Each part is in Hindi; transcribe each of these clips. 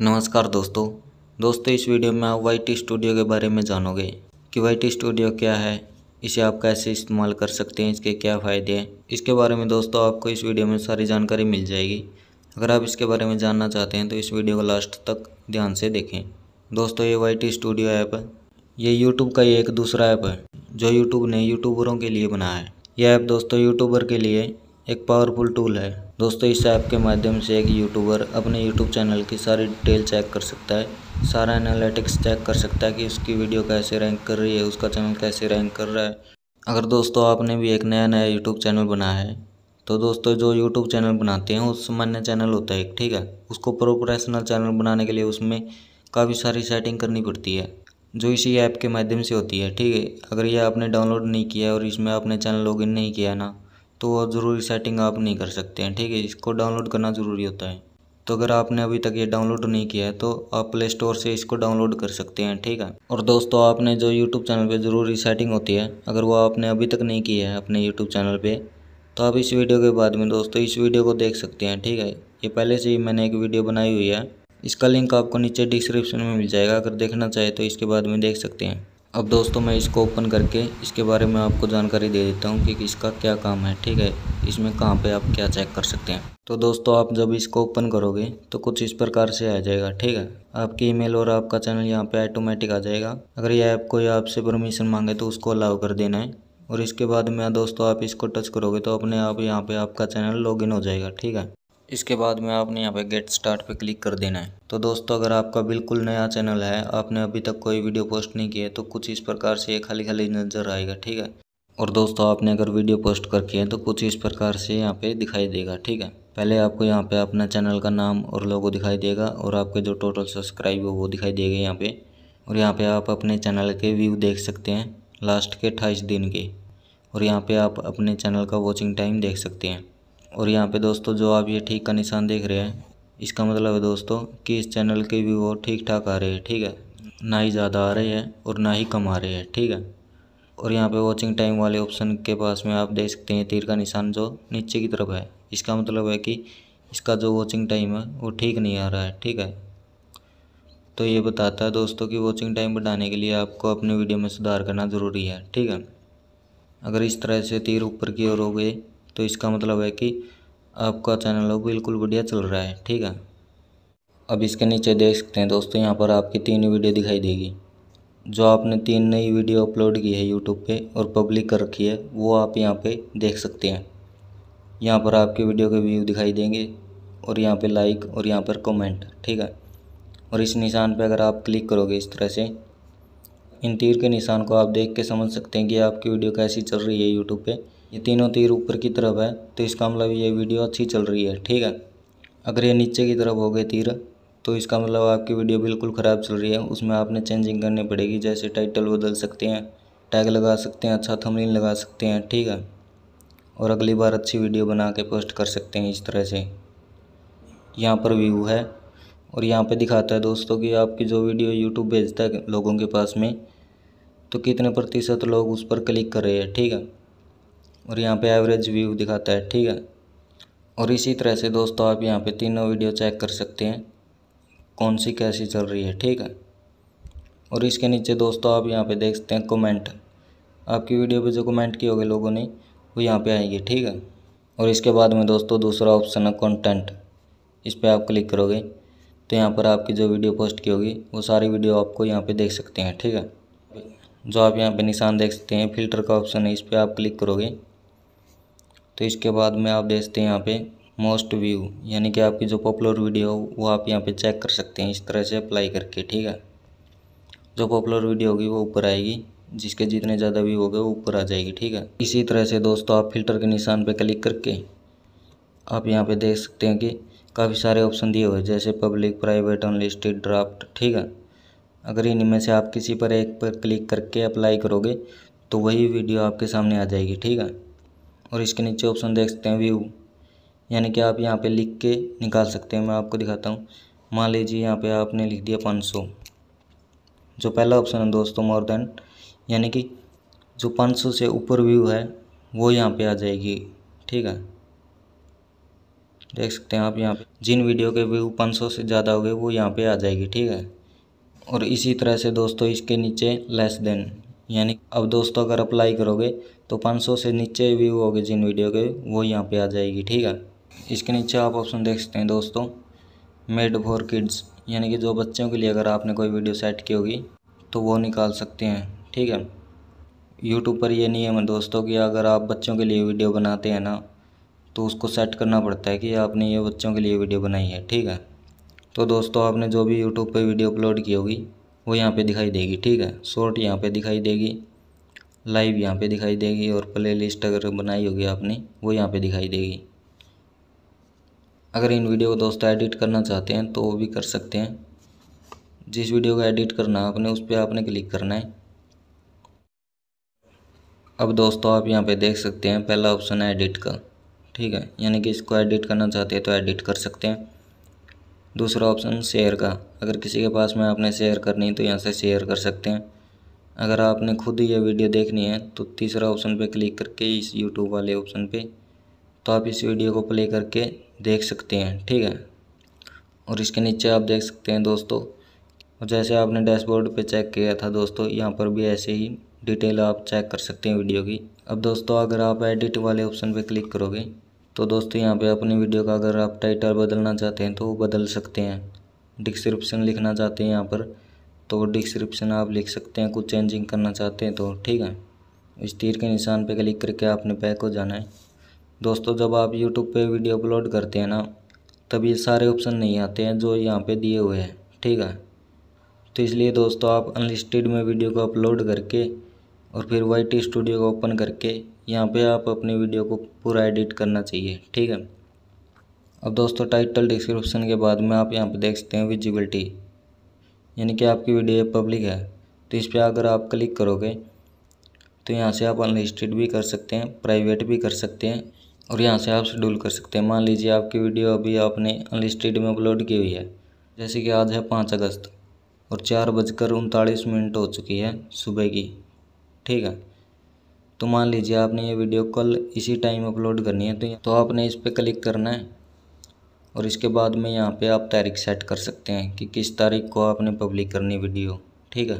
नमस्कार दोस्तों दोस्तों इस वीडियो में आप वाई टी स्टूडियो के बारे में जानोगे कि वाई टी स्टूडियो क्या है इसे आप कैसे इस्तेमाल कर सकते हैं इसके क्या फ़ायदे हैं इसके बारे में दोस्तों आपको इस वीडियो में सारी जानकारी मिल जाएगी अगर आप इसके बारे में जानना चाहते हैं तो इस वीडियो को लास्ट तक ध्यान से देखें दोस्तों ये वाई टी स्टूडियो ऐप है ये यूट्यूब का एक दूसरा ऐप है जो यूट्यूब ने यूट्यूबरों के लिए बनाया है यह ऐप दोस्तों यूट्यूबर के लिए एक पावरफुल टूल है दोस्तों इस ऐप के माध्यम से एक यूट्यूबर अपने यूट्यूब चैनल की सारी डिटेल चेक कर सकता है सारा एनालिटिक्स चेक कर सकता है कि उसकी वीडियो कैसे रैंक कर रही है उसका चैनल कैसे रैंक कर रहा है अगर दोस्तों आपने भी एक नया नया यूट्यूब चैनल बनाया है तो दोस्तों जो यूट्यूब चैनल बनाते हैं उस सामान्य चैनल होता है ठीक है उसको प्रोफेशनल चैनल बनाने के लिए उसमें काफ़ी सारी सेटिंग करनी पड़ती है जो इसी ऐप के माध्यम से होती है ठीक है अगर ये आपने डाउनलोड नहीं किया और इसमें आपने चैनल लॉगिन नहीं किया ना तो ज़रूरी सेटिंग आप नहीं कर सकते हैं ठीक है इसको डाउनलोड करना ज़रूरी होता है तो अगर आपने अभी तक ये डाउनलोड नहीं किया है तो आप प्ले स्टोर से इसको डाउनलोड कर सकते हैं ठीक है और दोस्तों आपने जो यूट्यूब चैनल पे ज़रूरी सेटिंग होती है अगर वो आपने अभी तक नहीं की है अपने यूट्यूब चैनल पे तो आप इस वीडियो के बाद में दोस्तों इस वीडियो को देख सकते हैं ठीक है ये पहले से ही मैंने एक वीडियो बनाई हुई है इसका लिंक आपको नीचे डिस्क्रिप्शन में मिल जाएगा अगर देखना चाहे तो इसके बाद में देख सकते हैं अब दोस्तों मैं इसको ओपन करके इसके बारे में आपको जानकारी दे देता हूँ कि इसका क्या काम है ठीक है इसमें कहाँ पे आप क्या चेक कर सकते हैं तो दोस्तों आप जब इसको ओपन करोगे तो कुछ इस प्रकार से आ जाएगा ठीक है आपकी ईमेल और आपका चैनल यहाँ पे ऑटोमेटिक आ जाएगा अगर ये ऐप कोई आपसे परमिशन मांगे तो उसको अलाउ कर देना है और इसके बाद में दोस्तों आप इसको टच करोगे तो अपने आप यहाँ पर आपका चैनल लॉग हो जाएगा ठीक है इसके बाद में आपने यहाँ पे गेट स्टार्ट पे क्लिक कर देना है तो दोस्तों अगर आपका बिल्कुल नया चैनल है आपने अभी तक कोई वीडियो पोस्ट नहीं किया है तो कुछ इस प्रकार से ये खाली खाली नज़र आएगा ठीक है और दोस्तों आपने अगर वीडियो पोस्ट करके है तो कुछ इस प्रकार से यहाँ पे दिखाई देगा ठीक है पहले आपको यहाँ पे अपना चैनल का नाम और लोगो दिखाई देगा और आपके जो टोटल सब्सक्राइब हो वो दिखाई देगा यहाँ पे और यहाँ पे आप अपने चैनल के व्यू देख सकते हैं लास्ट के अट्ठाईस दिन के और यहाँ पे आप अपने चैनल का वॉचिंग टाइम देख सकते हैं और यहाँ पे दोस्तों जो आप ये ठीक का निशान देख रहे हैं इसका मतलब है दोस्तों कि इस चैनल के भी वो ठीक ठाक आ रहे हैं ठीक है ना ही ज़्यादा आ रहे हैं और ना ही कम आ रहे हैं ठीक है और यहाँ पे वॉचिंग टाइम वाले ऑप्शन के पास में आप देख सकते हैं तीर का निशान जो नीचे की तरफ है इसका मतलब है कि इसका जो वॉचिंग टाइम है वो ठीक नहीं आ रहा है ठीक है तो ये बताता है दोस्तों कि वॉचिंग टाइम बढ़ाने के लिए आपको अपने वीडियो में सुधार करना ज़रूरी है ठीक है अगर इस तरह से तीर ऊपर की ओर हो गए तो इसका मतलब है कि आपका चैनल बिल्कुल बढ़िया चल रहा है ठीक है अब इसके नीचे देख सकते हैं दोस्तों यहाँ पर आपकी तीन वीडियो दिखाई देगी जो आपने तीन नई वीडियो अपलोड की है यूट्यूब पे और पब्लिक कर रखी है वो आप यहाँ पे देख सकते हैं यहाँ पर आपकी वीडियो के व्यू दिखाई देंगे और यहाँ पे लाइक और यहाँ पर कमेंट ठीक है और इस निशान पे अगर आप क्लिक करोगे इस तरह से इन तीर के निशान को आप देख के समझ सकते हैं कि आपकी वीडियो कैसी चल रही है यूट्यूब पर ये तीनों तीर ऊपर की तरफ है तो इसका मतलब ये वीडियो अच्छी चल रही है ठीक है अगर ये नीचे की तरफ हो गए तीर तो इसका मतलब आपकी वीडियो बिल्कुल ख़राब चल रही है उसमें आपने चेंजिंग करनी पड़ेगी जैसे टाइटल बदल सकते हैं टैग लगा सकते हैं अच्छा थमलिन लगा सकते हैं ठीक है और अगली बार अच्छी वीडियो बना के पोस्ट कर सकते हैं इस तरह से यहाँ पर व्यू है और यहाँ पे दिखाता है दोस्तों कि आपकी जो वीडियो यूट्यूब भेजता है लोगों के पास में तो कितने प्रतिशत लोग उस पर क्लिक कर रहे हैं ठीक है और यहाँ पे एवरेज व्यू दिखाता है ठीक है और इसी तरह से दोस्तों आप यहाँ पे तीनों वीडियो चेक कर सकते हैं कौन सी कैसी चल रही है ठीक है और इसके नीचे दोस्तों आप यहाँ पे देख सकते हैं कमेंट आपकी वीडियो पे जो कमेंट किए होंगे लोगों ने वो यहाँ पे आएंगे ठीक है और इसके बाद में दोस्तों दूसरा ऑप्शन है कॉन्टेंट इस पर आप क्लिक करोगे तो यहाँ पर आपकी जो वीडियो पोस्ट की होगी वो सारी वीडियो आपको यहाँ पर देख सकते हैं ठीक है जो आप यहाँ पे निशान देख सकते हैं फिल्टर का ऑप्शन है इस पर आप क्लिक करोगे तो इसके बाद में आप देखते हैं यहाँ पे मोस्ट व्यू यानी कि आपकी जो पॉपुलर वीडियो वो आप यहाँ पे चेक कर सकते हैं इस तरह से अप्लाई करके ठीक है जो पॉपुलर वीडियो होगी वो ऊपर आएगी जिसके जितने ज़्यादा व्यू हो गए वो ऊपर आ जाएगी ठीक है इसी तरह से दोस्तों आप फिल्टर के निशान पर क्लिक करके आप यहाँ पर देख सकते हैं कि काफ़ी सारे ऑप्शन दिए हुए जैसे पब्लिक प्राइवेट अनलिस्टेड ड्राफ्ट ठीक है अगर इनमें से आप किसी पर एक पर क्लिक करके अप्लाई करोगे तो वही वीडियो आपके सामने आ जाएगी ठीक है और इसके नीचे ऑप्शन देख सकते हैं व्यू यानी कि आप यहाँ पे लिख के निकाल सकते हैं मैं आपको दिखाता हूँ मान लीजिए यहाँ पे आपने लिख दिया 500 जो पहला ऑप्शन है दोस्तों मोर देन यानी कि जो 500 से ऊपर व्यू है वो यहाँ पे आ जाएगी ठीक है देख सकते हैं आप यहाँ पे जिन वीडियो के व्यू 500 से ज़्यादा हो गए वो यहाँ पे आ जाएगी ठीक है और इसी तरह से दोस्तों इसके नीचे लेस देन यानी अब दोस्तों अगर अप्लाई करोगे तो 500 से नीचे व्यू होगे जिन वीडियो के वो यहाँ पे आ जाएगी ठीक है इसके नीचे आप ऑप्शन देख सकते हैं दोस्तों मेड फॉर किड्स यानी कि जो बच्चों के लिए अगर आपने कोई वीडियो सेट की होगी तो वो निकाल सकते हैं ठीक है यूट्यूब पर ये नियम है दोस्तों कि अगर आप बच्चों के लिए वीडियो बनाते हैं ना तो उसको सेट करना पड़ता है कि आपने ये बच्चों के लिए वीडियो बनाई है ठीक है तो दोस्तों आपने जो भी यूट्यूब पर वीडियो अपलोड की होगी वो यहाँ पे दिखाई देगी ठीक है शॉर्ट यहाँ पे दिखाई देगी लाइव यहाँ पे दिखाई देगी और प्ले लिस्ट अगर बनाई होगी आपने वो यहाँ पे दिखाई देगी अगर इन वीडियो को दोस्तों एडिट करना चाहते हैं तो वो भी कर सकते हैं जिस वीडियो को एडिट करना है आपने उस पर आपने क्लिक करना है अब दोस्तों आप यहाँ पे देख सकते हैं पहला ऑप्शन है एडिट का ठीक है यानी कि इसको एडिट करना चाहते हैं तो एडिट कर सकते हैं दूसरा ऑप्शन शेयर का अगर किसी के पास में आपने शेयर करनी है तो यहाँ से शेयर कर सकते हैं अगर आपने खुद ही ये वीडियो देखनी है तो तीसरा ऑप्शन पे क्लिक करके इस यूट्यूब वाले ऑप्शन पे तो आप इस वीडियो को प्ले करके देख सकते हैं ठीक है और इसके नीचे आप देख सकते हैं दोस्तों और जैसे आपने डैशबोर्ड पे चेक किया था दोस्तों यहाँ पर भी ऐसे ही डिटेल आप चेक कर सकते हैं वीडियो की अब दोस्तों अगर आप एडिट वाले ऑप्शन पर क्लिक करोगे तो दोस्तों यहाँ पे अपनी वीडियो का अगर आप टाइटल बदलना चाहते हैं तो वो बदल सकते हैं डिस्क्रिप्शन लिखना चाहते हैं यहाँ पर तो डिस्क्रिप्शन आप लिख सकते हैं कुछ चेंजिंग करना चाहते हैं तो ठीक है इस तीर के निशान पे क्लिक करके आपने पैक हो जाना है दोस्तों जब आप यूट्यूब पे वीडियो अपलोड करते हैं ना तब ये सारे ऑप्शन नहीं आते हैं जो यहाँ पे दिए हुए हैं ठीक है तो इसलिए दोस्तों आप अनलिस्टेड में वीडियो को अपलोड करके और फिर वाई स्टूडियो को ओपन करके यहाँ पे आप अपनी वीडियो को पूरा एडिट करना चाहिए ठीक है अब दोस्तों टाइटल डिस्क्रिप्शन के बाद में आप यहाँ पे देख सकते हैं विजिबिलिटी यानी कि आपकी वीडियो पब्लिक है तो इस पर अगर आप क्लिक करोगे तो यहाँ से आप अनलिस्टेड भी कर सकते हैं प्राइवेट भी कर सकते हैं और यहाँ से आप शेड्यूल कर सकते हैं मान लीजिए आपकी वीडियो अभी आपने अनलिस्टेड में अपलोड की हुई है जैसे कि आज है पाँच अगस्त और चार बजकर उनतालीस मिनट हो चुकी है सुबह की ठीक है तो मान लीजिए आपने ये वीडियो कल इसी टाइम अपलोड करनी है तो तो आपने इस पर क्लिक करना है और इसके बाद में यहाँ पे आप तारीख सेट कर सकते हैं कि किस तारीख को आपने पब्लिक करनी वीडियो ठीक है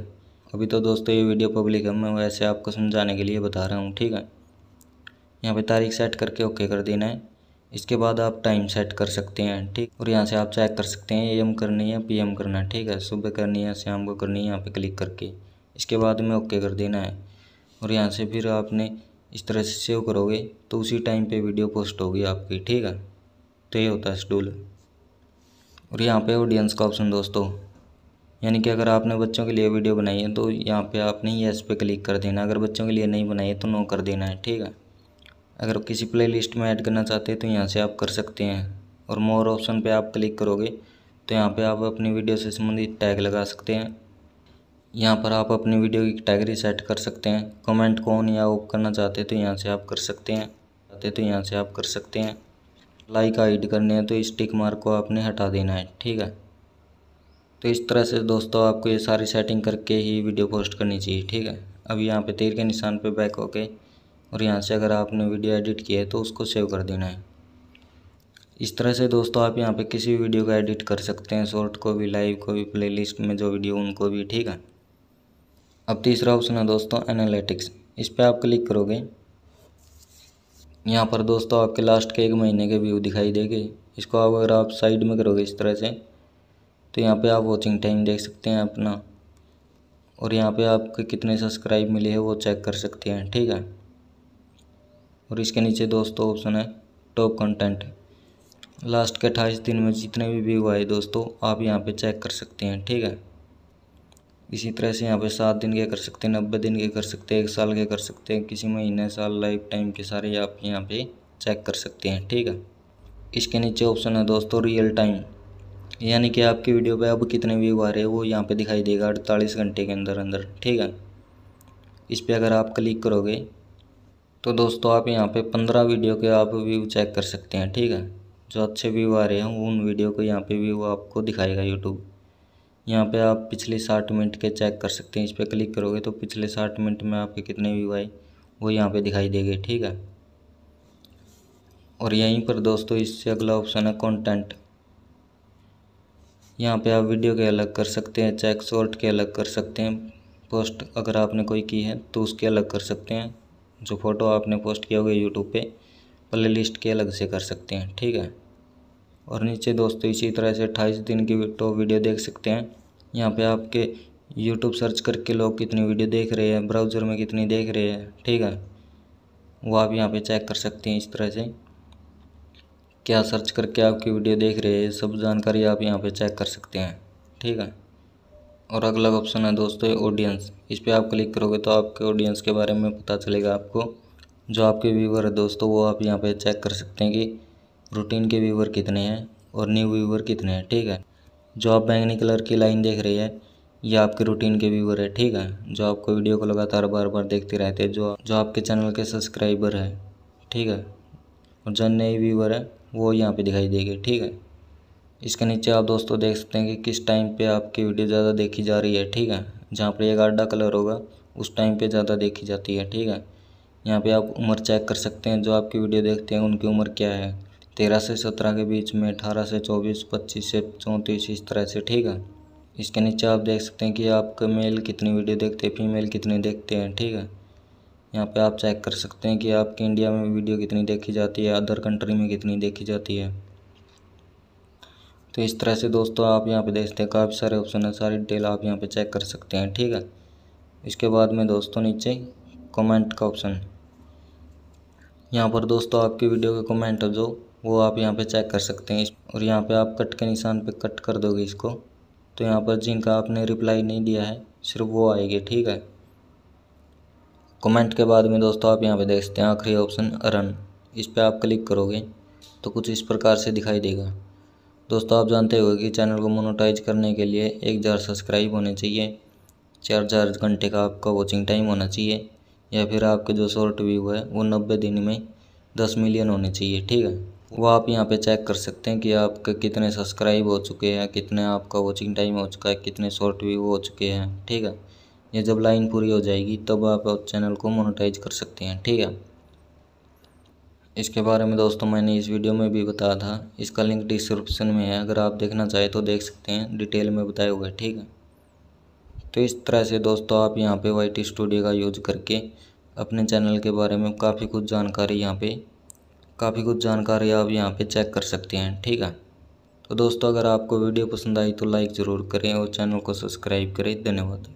अभी तो दोस्तों ये वीडियो पब्लिक है मैं वैसे आपको समझाने के लिए बता रहा हूँ ठीक है यहाँ पे तारीख सेट करके ओके कर देना है इसके बाद आप टाइम सेट कर सकते हैं ठीक और यहाँ से आप चेक कर सकते हैं ए एम करनी है पी एम करना है ठीक है सुबह करनी है शाम को करनी है यहाँ पे क्लिक करके इसके बाद में ओके कर देना है और यहाँ से फिर आपने इस तरह से सेव करोगे तो उसी टाइम पे वीडियो पोस्ट होगी आपकी ठीक है तो ये होता है शेड्यूल और यहाँ पे ऑडियंस का ऑप्शन दोस्तों यानी कि अगर आपने बच्चों के लिए वीडियो बनाई है तो यहाँ पे आपने इस पर क्लिक कर देना अगर बच्चों के लिए नहीं बनाई है तो नो कर देना है ठीक है अगर किसी प्ले लिस्ट में ऐड करना चाहते हैं तो यहाँ से आप कर सकते हैं और मोर ऑप्शन पर आप क्लिक करोगे तो यहाँ पर आप अपनी वीडियो से संबंधित टैग लगा सकते हैं यहाँ पर आप अपनी वीडियो की कैटेगरी सेट कर सकते हैं कमेंट कौन या ऑफ करना चाहते तो यहाँ से आप कर सकते हैं चाहते तो यहाँ से आप कर सकते हैं लाइक आइड करने हैं तो इस टिक मार्क को आपने हटा देना है ठीक है तो इस तरह से दोस्तों आपको ये सारी सेटिंग करके ही वीडियो पोस्ट करनी चाहिए ठीक है अब यहाँ पर तीर के निशान पर बैक होके और यहाँ से अगर आपने वीडियो एडिट किया है तो उसको सेव कर देना है इस तरह से दोस्तों आप यहाँ पे किसी भी वीडियो का एडिट कर सकते हैं शॉर्ट को भी लाइव को भी प्लेलिस्ट में जो वीडियो उनको भी ठीक है अब तीसरा ऑप्शन है दोस्तों एनालिटिक्स इस पर आप क्लिक करोगे यहाँ पर दोस्तों आपके लास्ट के एक महीने के व्यू दिखाई देंगे इसको अगर आप साइड में करोगे इस तरह से तो यहाँ पे आप वॉचिंग टाइम देख सकते हैं अपना और यहाँ पे आपके कितने सब्सक्राइब मिले हैं वो चेक कर सकते हैं ठीक है और इसके नीचे दोस्तों ऑप्शन है टॉप कंटेंट लास्ट के अट्ठाईस दिन में जितने भी व्यू आए दोस्तों आप यहाँ पे चेक कर सकते हैं ठीक है इसी तरह से यहाँ पे सात दिन के कर सकते हैं नब्बे दिन के कर सकते हैं एक साल के कर सकते हैं किसी महीने साल लाइफ टाइम के सारे आप यहाँ पे चेक कर सकते हैं ठीक है इसके नीचे ऑप्शन है दोस्तों रियल टाइम यानी कि आपकी वीडियो पे अब कितने व्यू आ रहे हैं वो यहाँ पे दिखाई देगा अड़तालीस घंटे के अंदर अंदर ठीक है इस पर अगर आप क्लिक करोगे तो दोस्तों आप यहाँ पर पंद्रह वीडियो के आप व्यू चेक कर सकते हैं ठीक है जो अच्छे व्यू आ रहे हैं उन वीडियो को यहाँ पर व्यू आपको दिखाएगा यूट्यूब यहाँ पे आप पिछले साठ मिनट के चेक कर सकते हैं इस पर क्लिक करोगे तो पिछले साठ मिनट में आपके कितने व्यू आए वो यहाँ पे दिखाई देंगे ठीक है और यहीं पर दोस्तों इससे अगला ऑप्शन है कंटेंट यहाँ पे आप वीडियो के अलग कर सकते हैं चेक शॉर्ट के अलग कर सकते हैं पोस्ट अगर आपने कोई की है तो उसके अलग कर सकते हैं जो फ़ोटो आपने पोस्ट किया होगा यूट्यूब पर प्ले लिस्ट के अलग से कर सकते हैं ठीक है और नीचे दोस्तों इसी तरह से अट्ठाईस दिन की टॉप वीडियो देख सकते हैं यहाँ पे आपके यूट्यूब सर्च करके लोग कितनी वीडियो देख रहे हैं ब्राउज़र में कितनी देख रहे हैं ठीक है वो आप यहाँ पे चेक कर सकते हैं इस तरह से क्या सर्च करके आपकी वीडियो देख रहे हैं सब जानकारी आप यहाँ पे चेक कर सकते हैं ठीक है और अगला ऑप्शन है दोस्तों ऑडियंस इस पर आप क्लिक करोगे तो आपके ऑडियंस के बारे में पता चलेगा आपको जो आपके व्यूवर है दोस्तों वो आप यहाँ पे चेक कर सकते हैं कि रूटीन के व्यूवर कितने हैं और न्यू व्यूवर कितने हैं ठीक है जो आप बैंगनी कलर की लाइन देख रही है ये आपके रूटीन के व्यूअर है ठीक है जो आपको वीडियो को लगातार बार बार देखते रहते हैं जो जो आपके चैनल के सब्सक्राइबर है ठीक है और जो नए व्यूअर है वो यहाँ पे दिखाई देगी ठीक है इसके नीचे आप दोस्तों देख सकते हैं कि किस टाइम पे आपकी वीडियो ज़्यादा देखी जा रही है ठीक है जहाँ पर एक गाढ़ा कलर होगा उस टाइम पर ज़्यादा देखी जाती है ठीक है यहाँ पर आप उम्र चेक कर सकते हैं जो आपकी वीडियो देखते हैं उनकी उम्र क्या है तेरह से सत्रह के बीच में अठारह से चौबीस पच्चीस से चौंतीस इस तरह से ठीक है इसके नीचे आप देख सकते हैं कि आपके मेल कितनी वीडियो देखते हैं फीमेल कितनी देखते हैं ठीक है यहाँ पे आप चेक कर सकते हैं कि आपके इंडिया में वीडियो कितनी देखी जाती है अदर कंट्री में कितनी देखी जाती है तो इस तरह से दोस्तों आप यहाँ पे देखते हैं काफ़ी सारे ऑप्शन है सारी डिटेल आप यहाँ पे चेक कर सकते हैं ठीक है इसके बाद में दोस्तों नीचे कमेंट का ऑप्शन यहाँ पर दोस्तों आपकी वीडियो के कमेंट जो वो आप यहाँ पे चेक कर सकते हैं और यहाँ पे आप कट के निशान पे कट कर दोगे इसको तो यहाँ पर जिनका आपने रिप्लाई नहीं दिया है सिर्फ वो आएगी ठीक है कमेंट के बाद में दोस्तों आप यहाँ पे देख सकते हैं आखिरी ऑप्शन रन इस पर आप क्लिक करोगे तो कुछ इस प्रकार से दिखाई देगा दोस्तों आप जानते हो कि चैनल को मोनोटाइज करने के लिए एक हज़ार सब्सक्राइब होने चाहिए चार चार घंटे का आपका वॉचिंग टाइम होना चाहिए या फिर आपके जो शॉर्ट व्यू है वो नब्बे दिन में दस मिलियन होने चाहिए ठीक है वो आप यहाँ पे चेक कर सकते हैं कि आपके कितने सब्सक्राइब हो चुके हैं कितने आपका वॉचिंग टाइम हो चुका है कितने शॉर्ट व्यू हो चुके हैं ठीक है ये जब लाइन पूरी हो जाएगी तब आप चैनल को मोनेटाइज कर सकते हैं ठीक है इसके बारे में दोस्तों मैंने इस वीडियो में भी बताया था इसका लिंक डिस्क्रिप्शन में है अगर आप देखना चाहें तो देख सकते हैं डिटेल में बताए हुए ठीक है तो इस तरह से दोस्तों आप यहाँ पे वाई टी स्टूडियो का यूज करके अपने चैनल के बारे में काफ़ी कुछ जानकारी यहाँ पे काफ़ी कुछ जानकारी आप यहाँ पे चेक कर सकते हैं ठीक है तो दोस्तों अगर आपको वीडियो पसंद आई तो लाइक ज़रूर करें और चैनल को सब्सक्राइब करें धन्यवाद